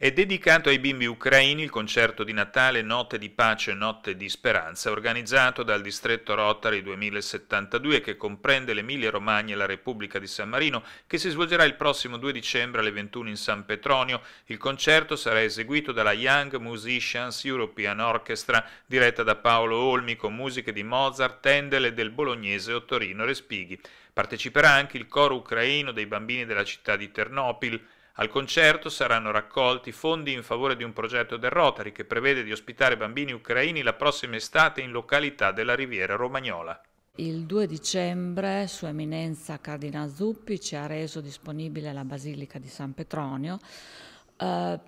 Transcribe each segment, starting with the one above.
è dedicato ai bimbi ucraini il concerto di Natale Notte di pace, Notte di speranza, organizzato dal distretto Rotary 2072 che comprende l'Emilia Romagna e la Repubblica di San Marino, che si svolgerà il prossimo 2 dicembre alle 21 in San Petronio. Il concerto sarà eseguito dalla Young Musicians European Orchestra, diretta da Paolo Olmi con musiche di Mozart, Tendel e del bolognese Ottorino Respighi. Parteciperà anche il coro ucraino dei bambini della città di Ternopil. Al concerto saranno raccolti fondi in favore di un progetto del Rotary che prevede di ospitare bambini ucraini la prossima estate in località della Riviera Romagnola. Il 2 dicembre Sua Eminenza Cardinal Zuppi ci ha reso disponibile la Basilica di San Petronio eh,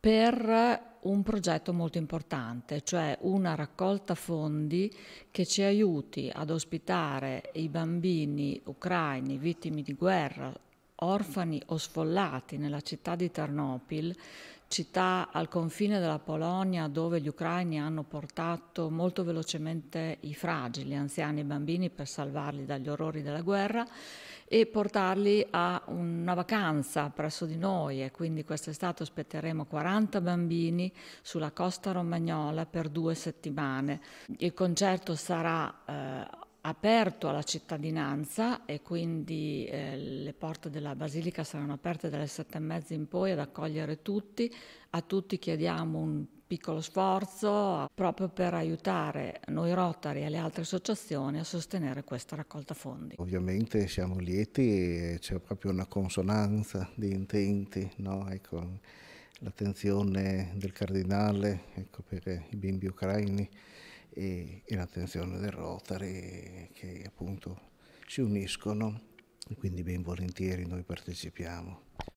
per un progetto molto importante, cioè una raccolta fondi che ci aiuti ad ospitare i bambini ucraini vittime di guerra orfani o sfollati nella città di Ternopil, città al confine della Polonia dove gli ucraini hanno portato molto velocemente i fragili, anziani e bambini per salvarli dagli orrori della guerra e portarli a una vacanza presso di noi e quindi quest'estate ospiteremo 40 bambini sulla costa romagnola per due settimane. Il concerto sarà eh, aperto alla cittadinanza e quindi eh, le porte della Basilica saranno aperte dalle sette e mezza in poi ad accogliere tutti. A tutti chiediamo un piccolo sforzo proprio per aiutare noi Rotari e le altre associazioni a sostenere questa raccolta fondi. Ovviamente siamo lieti, c'è proprio una consonanza di intenti, no? ecco, l'attenzione del Cardinale ecco, per i bimbi ucraini e, e l'attenzione del Rotary che appunto si uniscono e quindi ben volentieri noi partecipiamo.